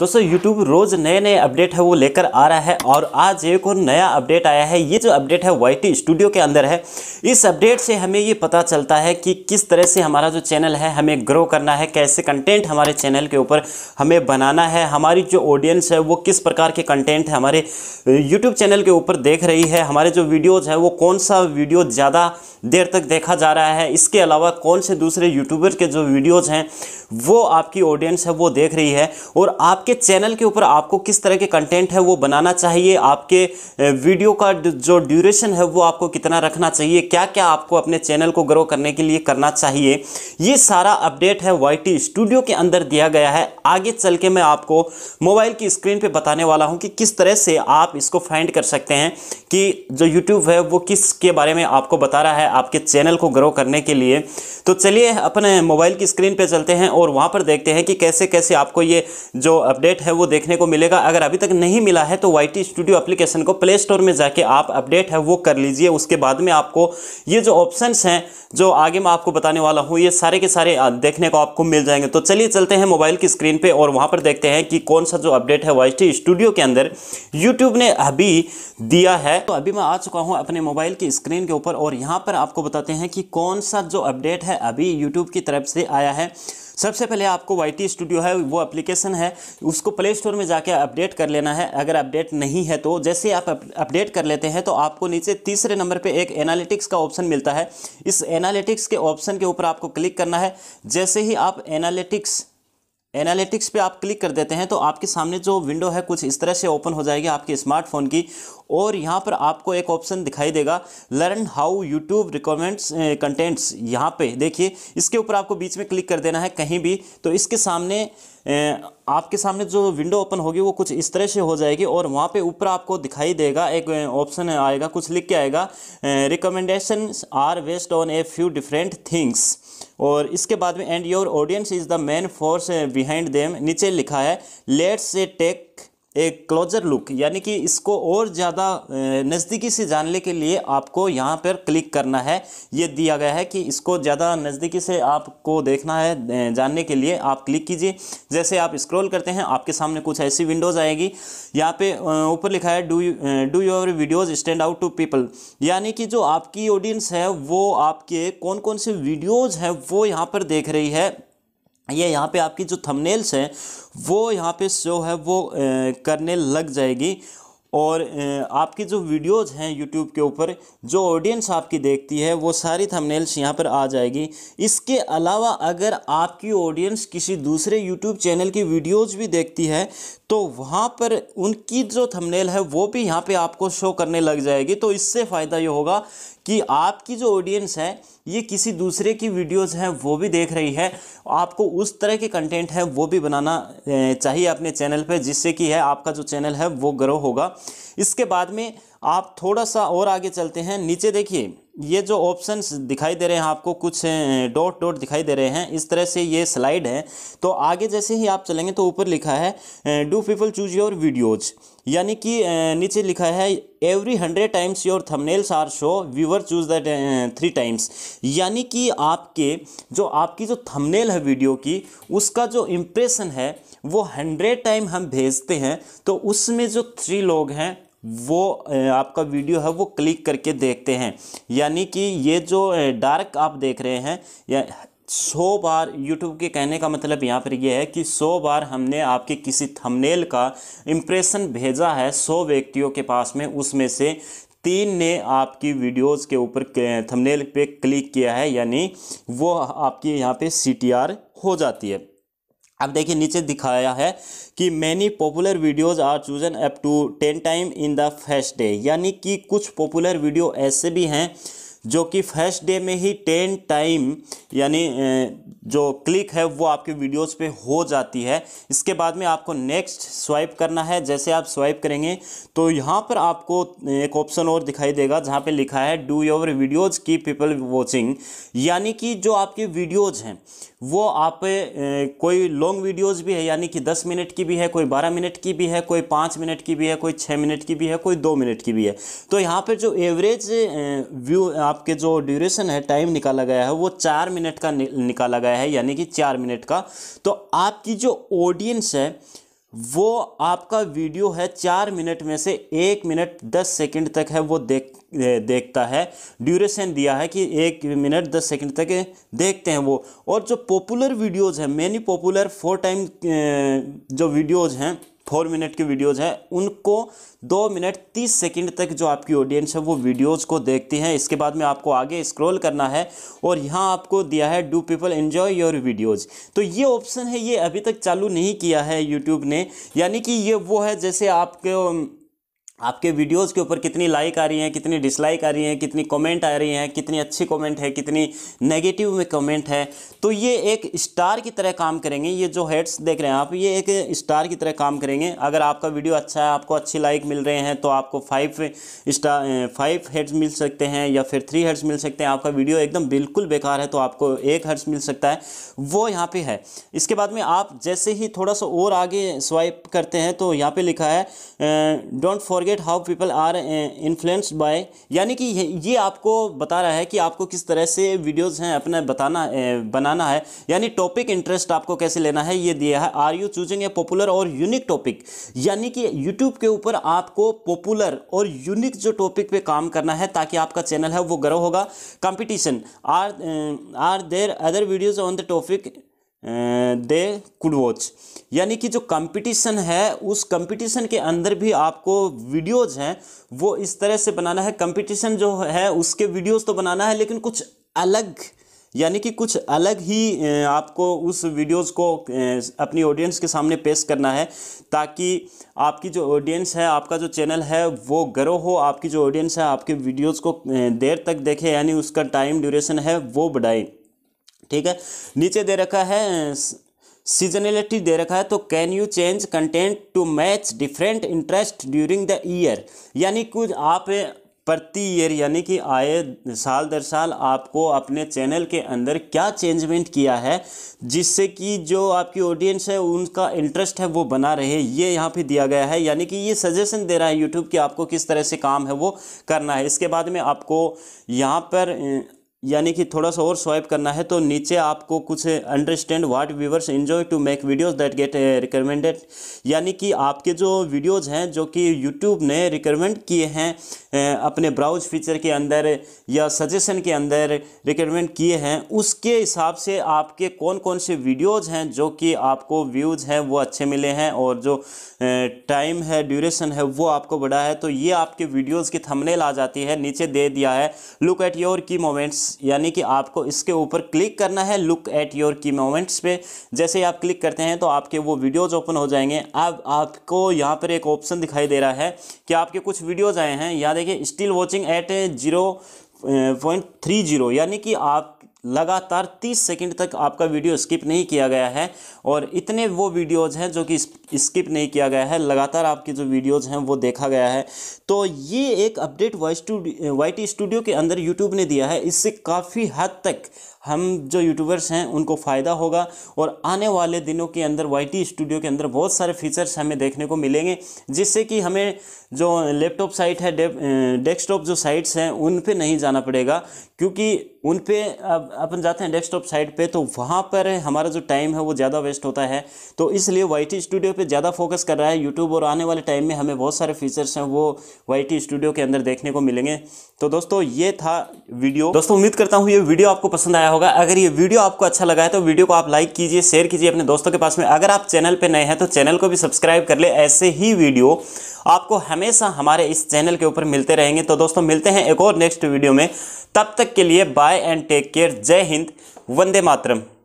दोस्तों यूट्यूब रोज़ नए नए अपडेट है वो लेकर आ रहा है और आज एक और नया अपडेट आया है ये जो अपडेट है वाई स्टूडियो के अंदर है इस अपडेट से हमें ये पता चलता है कि किस तरह से हमारा जो चैनल है हमें ग्रो करना है कैसे कंटेंट हमारे चैनल के ऊपर हमें बनाना है हमारी जो ऑडियंस है वो किस प्रकार के कंटेंट हमारे यूट्यूब चैनल के ऊपर देख रही है हमारे जो वीडियोज़ है वो कौन सा वीडियो ज़्यादा देर तक देखा जा रहा है इसके अलावा कौन से दूसरे यूट्यूबर के जो वीडियोज़ हैं वो आपकी ऑडियंस है वो देख रही है और आप आपके चैनल के ऊपर आपको किस तरह के कंटेंट है वो बनाना चाहिए आपके वीडियो का जो ड्यूरेशन है वो आपको कितना रखना चाहिए क्या क्या आपको अपने चैनल को ग्रो करने के लिए करना चाहिए ये सारा अपडेट है वाई स्टूडियो के अंदर दिया गया है आगे चल के मैं आपको मोबाइल की स्क्रीन पर बताने वाला हूँ कि किस तरह से आप इसको फाइंड कर सकते हैं कि जो यूट्यूब है वो किस के बारे में आपको बता रहा है आपके चैनल को ग्रो करने के लिए तो चलिए अपने मोबाइल की स्क्रीन पर चलते हैं और वहाँ पर देखते हैं कि कैसे कैसे आपको ये जो अपडेट है वो देखने को मिलेगा अगर अभी तक नहीं मिला है तो वाई स्टूडियो एप्लीकेशन को प्ले स्टोर में जाके आप अपडेट है वो कर लीजिए उसके बाद में आपको ये जो ऑप्शन हैं जो आगे मैं आपको बताने वाला हूँ ये सारे के सारे देखने को आपको मिल जाएंगे तो चलिए चलते हैं मोबाइल की स्क्रीन पर और वहाँ पर देखते हैं कि कौन सा जो अपडेट है वाई स्टूडियो के अंदर यूट्यूब ने अभी दिया है तो अभी मैं आ चुका हूँ अपने मोबाइल की स्क्रीन के ऊपर और यहाँ पर आपको बताते हैं कि कौन सा जो अपडेट है अभी यूट्यूब की तरफ से आया है सबसे पहले आपको वाई टी स्टूडियो है वो एप्लीकेशन है उसको प्ले स्टोर में जाके अपडेट कर लेना है अगर अपडेट नहीं है तो जैसे आप अपडेट कर लेते हैं तो आपको नीचे तीसरे नंबर पे एक एनालिटिक्स का ऑप्शन मिलता है इस एनालिटिक्स के ऑप्शन के ऊपर आपको क्लिक करना है जैसे ही आप एनालिटिक्स एनालिटिक्स पे आप क्लिक कर देते हैं तो आपके सामने जो विंडो है कुछ इस तरह से ओपन हो जाएगी आपके स्मार्टफोन की और यहाँ पर आपको एक ऑप्शन दिखाई देगा learn how YouTube recommends contents यहाँ पे देखिए इसके ऊपर आपको बीच में क्लिक कर देना है कहीं भी तो इसके सामने आपके सामने जो विंडो ओपन होगी वो कुछ इस तरह से हो जाएगी और वहाँ पे ऊपर आपको दिखाई देगा एक ऑप्शन आएगा कुछ लिख के आएगा recommendation are based on a few different things और इसके बाद में and your audience is the main force behind them नीचे लिखा है लेट्स टेक एक क्लोजर लुक यानी कि इसको और ज़्यादा नज़दीकी से जानने के लिए आपको यहाँ पर क्लिक करना है ये दिया गया है कि इसको ज़्यादा नज़दीकी से आपको देखना है जानने के लिए आप क्लिक कीजिए जैसे आप स्क्रॉल करते हैं आपके सामने कुछ ऐसी विंडोज़ आएगी यहाँ पे ऊपर लिखा है do do your videos stand out to people यानी कि जो आपकी ऑडियंस है वो आपके कौन कौन से वीडियोज़ हैं वो यहाँ पर देख रही है ये यहाँ पे आपकी जो थंबनेल्स हैं वो यहाँ पे शो है वो करने लग जाएगी और आपकी जो वीडियोज़ हैं यूट्यूब के ऊपर जो ऑडियंस आपकी देखती है वो सारी थंबनेल्स यहाँ पर आ जाएगी इसके अलावा अगर आपकी ऑडियंस किसी दूसरे यूट्यूब चैनल की वीडियोज़ भी देखती है तो वहाँ पर उनकी जो थंबनेल है वो भी यहाँ पे आपको शो करने लग जाएगी तो इससे फ़ायदा ये होगा कि आपकी जो ऑडियंस है ये किसी दूसरे की वीडियोस हैं वो भी देख रही है आपको उस तरह के कंटेंट है वो भी बनाना चाहिए अपने चैनल पे जिससे कि है आपका जो चैनल है वो ग्रो होगा इसके बाद में आप थोड़ा सा और आगे चलते हैं नीचे देखिए ये जो ऑप्शंस दिखाई दे रहे हैं आपको कुछ डॉट डॉट दिखाई दे रहे हैं इस तरह से ये स्लाइड है तो आगे जैसे ही आप चलेंगे तो ऊपर लिखा है do people choose your videos यानी कि नीचे लिखा है every hundred times your thumbnails are show viewer choose that three times यानी कि आपके जो आपकी जो थंबनेल है वीडियो की उसका जो इम्प्रेशन है वो हंड्रेड टाइम हम भेजते हैं तो उसमें जो थ्री लोग हैं वो आपका वीडियो है वो क्लिक करके देखते हैं यानी कि ये जो डार्क आप देख रहे हैं या सौ बार यूट्यूब के कहने का मतलब यहाँ पर यह है कि सौ बार हमने आपके किसी थंबनेल का इम्प्रेशन भेजा है सौ व्यक्तियों के पास में उसमें से तीन ने आपकी वीडियोस के ऊपर थंबनेल पे क्लिक किया है यानी वो आपकी यहाँ पे सी हो जाती है अब देखिए नीचे दिखाया है कि many popular videos are chosen up to ten time in the first day यानी कि कुछ पॉपुलर वीडियो ऐसे भी हैं जो कि फर्स्ट डे में ही टेन टाइम यानी जो क्लिक है वो आपके वीडियोस पे हो जाती है इसके बाद में आपको नेक्स्ट स्वाइप करना है जैसे आप स्वाइप करेंगे तो यहाँ पर आपको एक ऑप्शन और दिखाई देगा जहाँ पे लिखा है do your videos keep people watching यानी कि जो आपके वीडियोज़ हैं वो आप ए, कोई लॉन्ग वीडियोज़ भी है यानी कि दस मिनट की भी है कोई बारह मिनट की भी है कोई पाँच मिनट की भी है कोई छः मिनट की भी है कोई दो मिनट की भी है तो यहाँ पर जो एवरेज व्यू आपके जो ड्यूरेशन है टाइम निकाला गया है वो चार मिनट का निकाला गया गया है यानी कि चार मिनट का तो आपकी जो ऑडियंस है वो आपका वीडियो है चार मिनट में से एक मिनट दस सेकंड तक है वो देख देखता है ड्यूरेशन दिया है कि एक मिनट दस सेकंड तक देखते हैं वो और जो पॉपुलर वीडियोज़ हैं मैनी पॉपुलर फोर टाइम जो वीडियोज़ हैं फोर मिनट की वीडियोज़ हैं उनको दो मिनट तीस सेकंड तक जो आपकी ऑडियंस है वो वीडियोज़ को देखती हैं इसके बाद में आपको आगे स्क्रॉल करना है और यहाँ आपको दिया है do people enjoy your videos तो ये ऑप्शन है ये अभी तक चालू नहीं किया है यूट्यूब ने यानी कि ये वो है जैसे आपके आपके वीडियोस के ऊपर कितनी लाइक आ रही हैं कितनी डिसलाइक आ रही हैं कितनी कमेंट आ रही हैं कितनी अच्छी कमेंट है कितनी नेगेटिव में कमेंट है तो ये एक स्टार की तरह काम करेंगे ये जो हेड्स देख रहे हैं आप ये एक स्टार की तरह काम करेंगे अगर आपका वीडियो अच्छा है आपको अच्छी लाइक मिल रहे हैं तो आपको फाइव स्टार फाइव हेड्स मिल सकते हैं या फिर थ्री हेड्स मिल सकते हैं आपका वीडियो एकदम बिल्कुल बेकार है तो आपको एक हेड्स मिल सकता है वो यहाँ पर है इसके बाद में आप जैसे ही थोड़ा सा और आगे स्वाइप करते हैं तो यहाँ पर लिखा है don't for forget how people are influenced by यानी कि ये आपको बता रहा है कि आपको किस तरह से वीडियोज़ हैं अपना बताना eh, बनाना है यानी टॉपिक इंटरेस्ट आपको कैसे लेना है ये दिया है are you choosing a popular और यूनिक टॉपिक यानी कि यूट्यूब के ऊपर आपको पॉपुलर और यूनिक जो टॉपिक पे काम करना है ताकि आपका चैनल है वो ग्रो होगा competition are are there other videos on the topic they could watch यानी कि जो कंपटीशन है उस कंपटीशन के अंदर भी आपको वीडियोज हैं वो इस तरह से बनाना है कंपटीशन जो है उसके वीडियोज तो बनाना है लेकिन कुछ अलग यानी कि कुछ अलग ही आपको उस वीडियोस को अपनी ऑडियंस के सामने पेश करना है ताकि आपकी जो ऑडियंस है आपका जो चैनल है वो ग्रो हो आपकी जो ऑडियंस है आपके वीडियोस को देर तक देखे यानी उसका टाइम ड्यूरेशन है वो बढ़ाएँ ठीक है नीचे दे रखा है सीजनलिटी दे रखा है तो can you change content to match different interest during the year यानी कुछ आप प्रति ईयर यानी कि आए साल दर साल आपको अपने चैनल के अंदर क्या चेंजमेंट किया है जिससे कि जो आपकी ऑडियंस है उनका इंटरेस्ट है वो बना रहे ये यहाँ पे दिया गया है यानी कि ये सजेशन दे रहा है यूट्यूब कि आपको किस तरह से काम है वो करना है इसके बाद में आपको यहाँ पर यानी कि थोड़ा सा और स्वाइप करना है तो नीचे आपको कुछ understand what viewers enjoy to make videos that get recommended यानी कि आपके जो वीडियोस हैं जो कि यूट्यूब ने रिकमेंड किए हैं uh, अपने ब्राउज फीचर के अंदर या सजेशन के अंदर रिकमेंड किए हैं उसके हिसाब से आपके कौन कौन से वीडियोज़ हैं जो कि आपको व्यूज़ हैं वो अच्छे मिले हैं और जो टाइम uh, है ड्यूरेशन है वो आपको बढ़ा है तो ये आपके वीडियोज़ की थमनेल आ जाती है नीचे दे दिया है look at your key moments यानी कि आपको इसके ऊपर क्लिक करना है look at your key moments पे जैसे आप क्लिक करते हैं तो आपके वो वीडियोज़ ओपन हो जाएंगे अब आपको यहाँ पर एक ऑप्शन दिखाई दे रहा है कि आपके कुछ वीडियोज़ आए हैं यहाँ देखिए still watching at zero point three zero यानी कि आप लगातार 30 सेकंड तक आपका वीडियो स्किप नहीं किया गया है और इतने वो वीडियोज़ हैं जो कि स्किप नहीं किया गया है लगातार आपकी जो वीडियोज़ हैं वो देखा गया है तो ये एक अपडेट वाई वाई स्टूडियो के अंदर यूट्यूब ने दिया है इससे काफ़ी हद तक हम जो यूट्यूबर्स हैं उनको फ़ायदा होगा और आने वाले दिनों के अंदर वाई स्टूडियो के अंदर बहुत सारे फीचर्स हमें देखने को मिलेंगे जिससे कि हमें जो लैपटॉप साइट है डेस्कटॉप जो साइट्स हैं उन पर नहीं जाना पड़ेगा क्योंकि उन पर अब अपन जाते हैं डेस्कटॉप साइड पे तो वहाँ पर हमारा जो टाइम है वो ज़्यादा वेस्ट होता है तो इसलिए वाई स्टूडियो पे ज़्यादा फोकस कर रहा है यूट्यूब और आने वाले टाइम में हमें बहुत सारे फीचर्स हैं वो वाई स्टूडियो के अंदर देखने को मिलेंगे तो दोस्तों ये था वीडियो दोस्तों उम्मीद करता हूँ ये वीडियो आपको पसंद आया होगा अगर ये वीडियो आपको अच्छा लगा है तो वीडियो को आप लाइक कीजिए शेयर कीजिए अपने दोस्तों के पास में अगर आप चैनल पर नए हैं तो चैनल को भी सब्सक्राइब कर ले ऐसे ही वीडियो आपको हमेशा हमारे इस चैनल के ऊपर मिलते रहेंगे तो दोस्तों मिलते हैं एक और नेक्स्ट वीडियो में तब तक के लिए बाय एंड टेक केयर जय हिंद वंदे मातरम